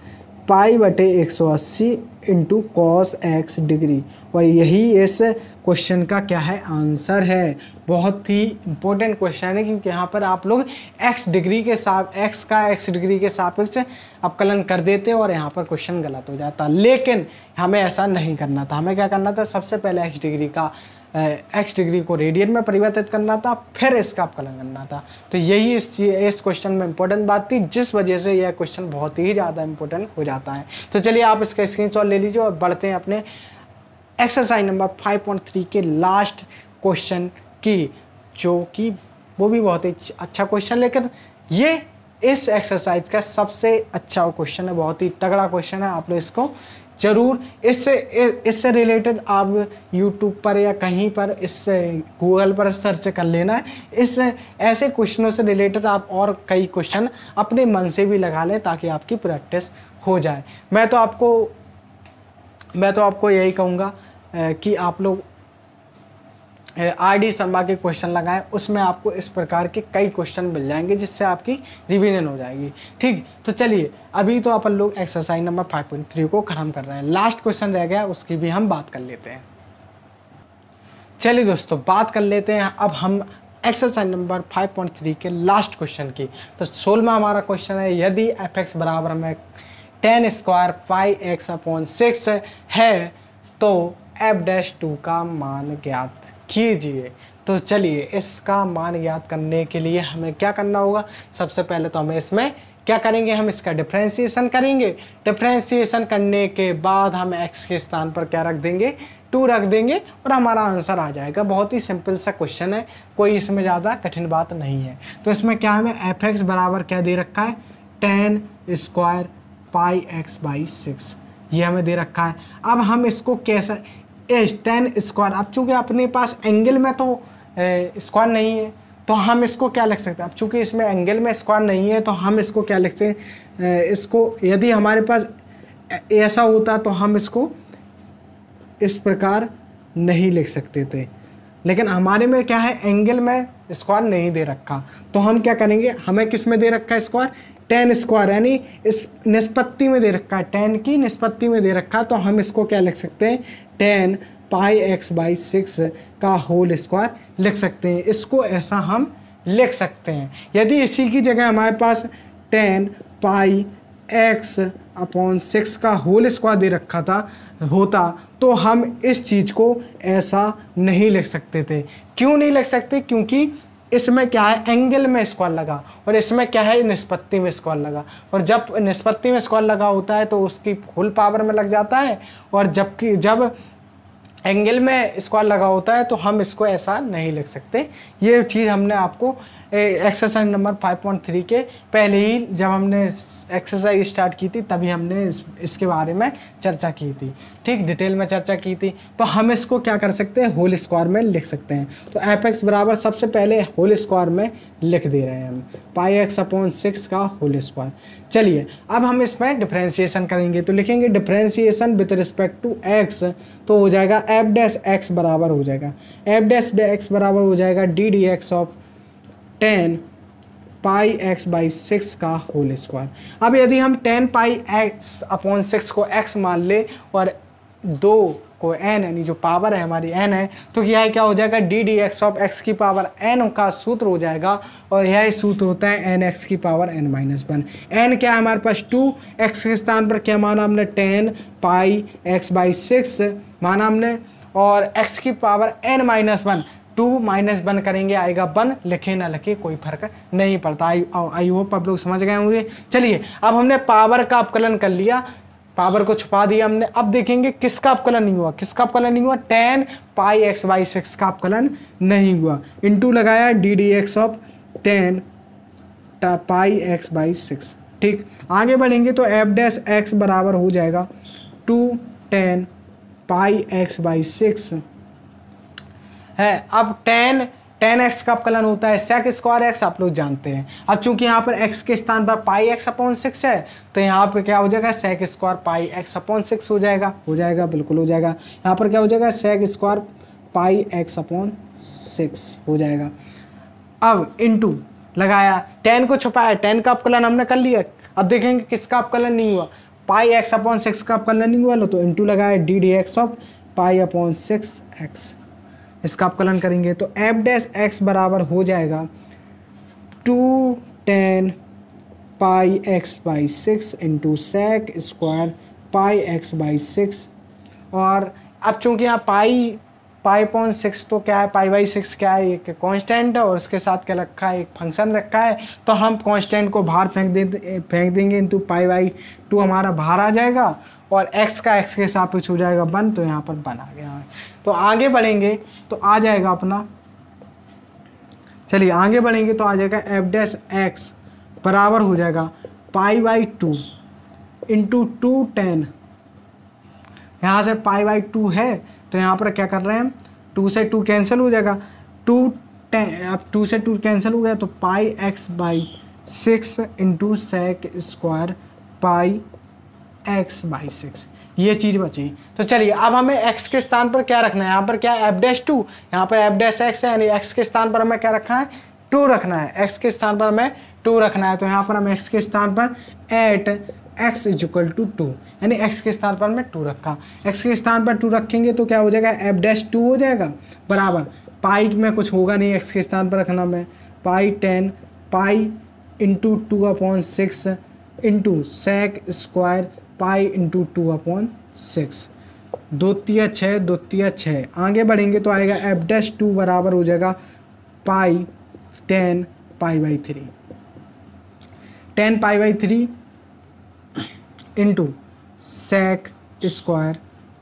pi बटे एक सौ अस्सी इंटू कॉस एक्स डिग्री और यही इस क्वेश्चन का क्या है आंसर है बहुत ही इंपॉर्टेंट क्वेश्चन है क्योंकि यहाँ पर आप लोग एक्स डिग्री के साथ एक्स का एक्स डिग्री के सापेक्ष अवकलन कर देते और यहाँ पर क्वेश्चन गलत हो जाता लेकिन हमें ऐसा नहीं करना था हमें क्या करना था सबसे पहले एक्स डिग्री का एक्स डिग्री को रेडियन में परिवर्तित करना था फिर इसका अवकलन करना था तो यही इस इस क्वेश्चन में इंपॉर्टेंट बात थी जिस वजह से यह क्वेश्चन बहुत ही ज़्यादा इंपॉर्टेंट हो जाता है तो चलिए आप इसका स्क्रीन ले लीजिए और बढ़ते हैं अपने एक्सरसाइज नंबर 5.3 के लास्ट क्वेश्चन की जो कि वो भी बहुत ही अच्छा क्वेश्चन लेकिन ये इस एक्सरसाइज का सबसे अच्छा क्वेश्चन है बहुत ही तगड़ा क्वेश्चन है आप लोग इसको ज़रूर इससे इससे रिलेटेड आप यूट्यूब पर या कहीं पर इससे गूगल पर सर्च कर लेना है इस ऐसे क्वेश्चनों से रिलेटेड आप और कई क्वेश्चन अपने मन से भी लगा लें ताकि आपकी प्रैक्टिस हो जाए मैं तो आपको मैं तो आपको यही कहूँगा कि आप लोग आर डी शर्मा के क्वेश्चन लगाएं उसमें आपको इस प्रकार के कई क्वेश्चन मिल जाएंगे जिससे आपकी रिविजन हो जाएगी ठीक तो चलिए अभी तो अपन लोग exercise number five point three को ख़त्म कर रहे हैं लास्ट क्वेश्चन रह गया उसकी भी हम बात कर लेते हैं चलिए दोस्तों बात कर लेते हैं अब हम एक्सरसाइज नंबर 5.3 के लास्ट क्वेश्चन की तो सोलवा हमारा क्वेश्चन है यदि एफ एक्स बराबर में tan square five x upon six है तो एफ डैश टू का मान ज्ञात कीजिए तो चलिए इसका मान याद करने के लिए हमें क्या करना होगा सबसे पहले तो हमें इसमें क्या करेंगे हम इसका डिफ्रेंसीसन करेंगे डिफ्रेंसीसन करने के बाद हम एक्स के स्थान पर क्या रख देंगे टू रख देंगे और हमारा आंसर आ जाएगा बहुत ही सिंपल सा क्वेश्चन है कोई इसमें ज़्यादा कठिन बात नहीं है तो इसमें क्या हमें एफ एक्स बराबर क्या दे रखा है tan square pi x by six ये हमें दे रखा है अब हम इसको कैसा एज टेन स्क्वायर अब चूँकि अपने पास एंगल में तो स्क्वायर नहीं है तो हम इसको क्या लिख सकते हैं अब चूँकि इसमें एंगल में स्क्वायर नहीं है तो हम इसको क्या लिख सकते हैं इसको यदि हमारे पास ऐसा होता तो हम इसको इस प्रकार नहीं लिख सकते थे लेकिन हमारे में क्या है एंगल में स्क्वायर नहीं दे रखा तो हम क्या करेंगे हमें किस में दे रखा है स्क्वायर टेन स्क्वायर यानी इस निष्पत्ति में दे रखा है टेन की निष्पत्ति में दे रखा तो हम इसको क्या लिख सकते हैं tan pi x by six का होल स्क्वायर लिख सकते हैं इसको ऐसा हम लिख सकते हैं यदि इसी की जगह हमारे पास tan pi x upon six का होल स्क्वायर दे रखा था होता तो हम इस चीज़ को ऐसा नहीं लिख सकते थे क्यों नहीं लिख सकते क्योंकि इसमें क्या है एंगल में स्क्वायर लगा और इसमें क्या है निष्पत्ति में स्क्वायर लगा और जब निष्पत्ति में स्क्वायर लगा होता है तो उसकी फुल पावर में लग जाता है और जबकि जब एंगल में स्क्वायर लगा होता है तो हम इसको ऐसा नहीं लिख सकते ये चीज़ हमने आपको एक्सरसाइज नंबर 5.3 के पहले ही जब हमने एक्सरसाइज स्टार्ट की थी तभी हमने इस, इसके बारे में चर्चा की थी ठीक डिटेल में चर्चा की थी तो हम इसको क्या कर सकते हैं होल स्क्वायर में लिख सकते हैं तो एफ एक्स बराबर सबसे पहले होल स्क्वायर में लिख दे रहे हैं हम पाई एक्स अपॉन सिक्स का होल स्क्वायर चलिए अब हम इसमें डिफ्रेंसीसन करेंगे तो लिखेंगे differentiation with respect to x तो हो जाएगा एफ डैस एक्स बराबर हो जाएगा एफ डैस एक्स बराबर हो जाएगा d d x of tan pi x by six का होल स्क्वायर अब यदि हम tan pi x upon six को एक्स मान ले और दो को एन यानी जो पावर है हमारी एन है तो यह क्या हो जाएगा d d x of x की पावर एन का सूत्र हो जाएगा और यह सूत्र होता है एन एक्स की power n minus one n क्या है हमारे पास टू एक्स के स्थान पर क्या माना हमने tan pi x by six माना हमने और एक्स की power n minus one two minus one करेंगे आएगा वन लिखे ना लिखे कोई फर्क नहीं पड़ता आई होप आप लोग समझ गए होंगे चलिए अब हमने पावर का अपकलन कर लिया पावर को छुपा दिया हमने अब देखेंगे किसका अपकलन नहीं हुआ किसका अपकलन नहीं हुआ tan pi x by six का अपकलन नहीं हुआ टू लगाया d d x of tan pi x by six ठीक आगे बढ़ेंगे तो एफ डैस एक्स बराबर हो जाएगा two tan pi x by six है अब टेन टेन एक्स का अपकलन होता है सेक स्क्वायर एक्स आप लोग जानते हैं अब चूंकि यहाँ पर एक्स के स्थान पर पाई एक्स अपॉन सिक्स है तो यहाँ पर क्या हो जाएगा sec square pi x upon six हो जाएगा हो जाएगा बिल्कुल हो जाएगा यहाँ पर क्या हो जाएगा sec square pi x upon six हो जाएगा अब इंटू लगाया टेन को छुपाया टेन का अपकलन हमने कर लिया अब देखेंगे किसका अपकलन नहीं हुआ पाई एक्स अपॉन सिक्स का अपकलन नहीं हुआ लो तो इंटू लगाया d d x of pi upon six x इसका अपकलन करेंगे तो एफ डैश एक्स बराबर हो जाएगा two tan pi x by six into sec square pi x by six और अब चूँकि यहाँ पाई पाई पॉइंट सिक्स तो क्या है पाई बाई सिक्स क्या है एक कांस्टेंट है और उसके साथ क्या रखा है एक फंक्शन रखा है तो हम कांस्टेंट को बाहर फेंक दे फेंक देंगे इंटू पाई बाई टू हमारा बाहर आ जाएगा और एक्स का एक्स के साथ कुछ हो जाएगा वन तो यहाँ पर वन आ गया तो आगे बढ़ेंगे तो आ जाएगा अपना चलिए आगे बढ़ेंगे तो आ जाएगा एफ डैस एक्स बराबर हो जाएगा pi by two into two tan यहाँ से पाई बाई टू है तो यहाँ पर क्या कर रहे हैं टू से टू कैंसिल हो जाएगा टू टेन अब टू से टू कैंसिल हो गया तो pi x by six into sec square pi x by six ये चीज़ बची तो चलिए अब हमें एक्स के स्थान पर क्या रखना है यहाँ पर क्या एफ डैश टू यहाँ पर एफ डैश एक्स है यानी एक्स के स्थान पर हमें क्या रखना है टू रखना है एक्स के स्थान पर हमें टू रखना है तो यहाँ पर हम एक्स के स्थान पर at x is equal to two यानी एक्स के स्थान पर हमें टू रखा एक्स के स्थान पर टू रखेंगे तो क्या हो जाएगा एफ डैश टू हो जाएगा बराबर पाई में कुछ होगा नहीं एक्स के स्थान पर रखना हमें pi tan pi into two upon six into sec square pi into two upon six दो तिया छः दो तिया छः आगे बढ़ेंगे तो आएगा एफ डैश टू बराबर हो जाएगा pi tan pi by three tan pi by three into sec square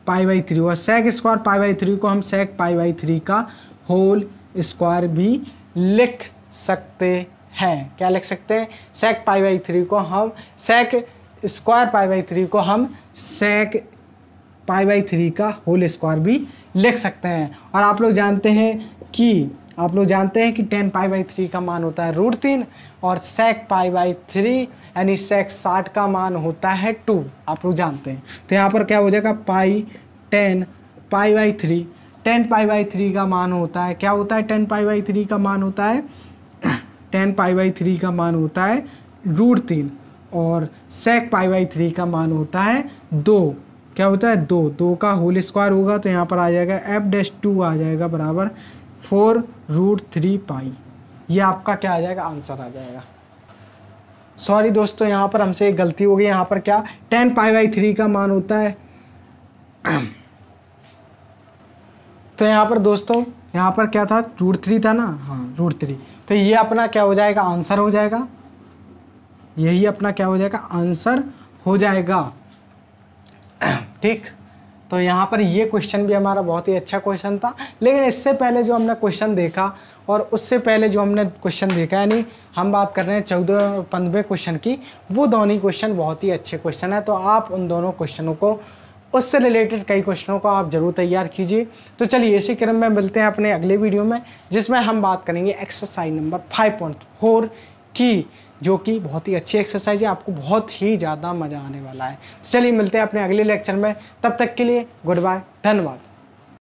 pi by three और sec square pi by three को हम सेक पाई बाई थ्री का होल स्क्वायर भी लिख सकते हैं क्या लिख सकते हैं सेक पाई बाई थ्री को हम sec square pi by three को हम सेक पाई बाई थ्री का होल स्क्वायर भी लिख सकते हैं और आप लोग जानते हैं कि आप लोग जानते हैं कि टेन पाई बाई थ्री का मान होता है रूट तीन और सेक पाई बाई थ्री यानी सेक साठ का मान होता है टू आप लोग जानते हैं तो यहाँ पर क्या हो जाएगा pi tan pi by three tan pi by three का मान होता है क्या होता है टेन पाई बाई थ्री का मान होता है टेन पाई बाई थ्री का मान होता है रूट तीन और सेक पाई बाई थ्री का मान होता है दो क्या होता है दो दो का होल स्क्वायर होगा तो यहाँ पर आ जाएगा एफ डैश टू आ जाएगा बराबर फोर रूट थ्री पाई ये आपका क्या आ जाएगा आंसर आ जाएगा सॉरी दोस्तों यहाँ पर हमसे एक गलती हो गई यहाँ पर क्या टेन पाई बाई थ्री का मान होता है तो यहाँ पर दोस्तों यहाँ पर क्या था रूट थ्री था ना हाँ रूट थ्री तो ये अपना क्या हो जाएगा आंसर हो जाएगा यही अपना क्या हो जाएगा आंसर हो जाएगा ठीक तो यहाँ पर ये क्वेश्चन भी हमारा बहुत ही अच्छा क्वेश्चन था लेकिन इससे पहले जो हमने क्वेश्चन देखा और उससे पहले जो हमने क्वेश्चन देखा यानी हम बात कर रहे हैं चौदह और पंद्रह क्वेश्चन की वो दोनों ही क्वेश्चन बहुत ही अच्छे क्वेश्चन है तो आप उन दोनों क्वेश्चनों को उससे रिलेटेड कई क्वेश्चनों को आप जरूर तैयार कीजिए तो चलिए इसी क्रम में मिलते हैं अपने अगले वीडियो में जिसमें हम बात करेंगे exercise number five point four की जो कि बहुत ही अच्छी एक्सरसाइज है आपको बहुत ही ज़्यादा मज़ा आने वाला है तो चलिए मिलते हैं अपने अगले लेक्चर में तब तक के लिए गुड बाय धन्यवाद